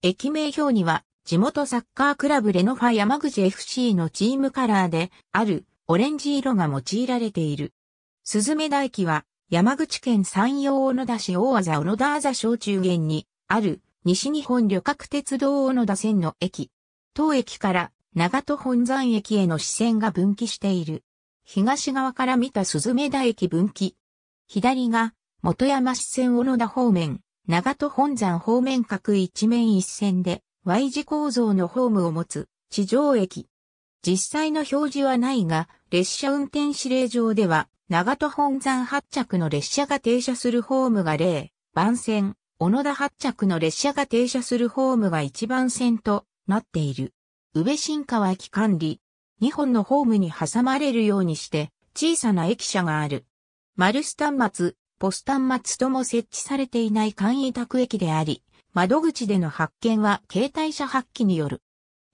駅名表には、地元サッカークラブレノファ山口 FC のチームカラーであるオレンジ色が用いられている。スズメ大駅は山口県山陽小野田市大和小野田あ小中元にある西日本旅客鉄道小野田線の駅。当駅から長戸本山駅への支線が分岐している。東側から見たスズメ田駅分岐。左が元山支線小野田方面、長戸本山方面角一面一線で Y 字構造のホームを持つ地上駅。実際の表示はないが、列車運転指令上では、長戸本山発着の列車が停車するホームが0、番線、小野田発着の列車が停車するホームが1番線となっている。宇部新川駅管理。2本のホームに挟まれるようにして、小さな駅舎がある。丸ス端末、ポスタン末とも設置されていない簡易宅駅であり、窓口での発見は携帯車発揮による。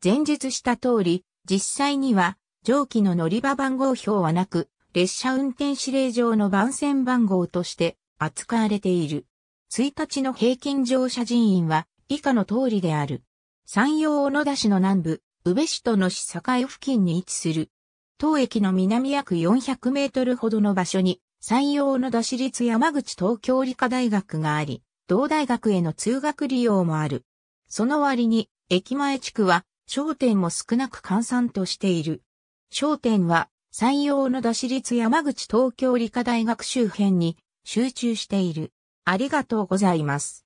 前述した通り、実際には上記の乗り場番号表はなく、列車運転指令上の番線番号として扱われている。1日の平均乗車人員は以下の通りである。山陽小野田市の南部、宇部市との市境付近に位置する。当駅の南約400メートルほどの場所に山陽の出し立山口東京理科大学があり、同大学への通学利用もある。その割に、駅前地区は商店も少なく閑散としている。商店は山陽の出し立山口東京理科大学周辺に集中している。ありがとうございます。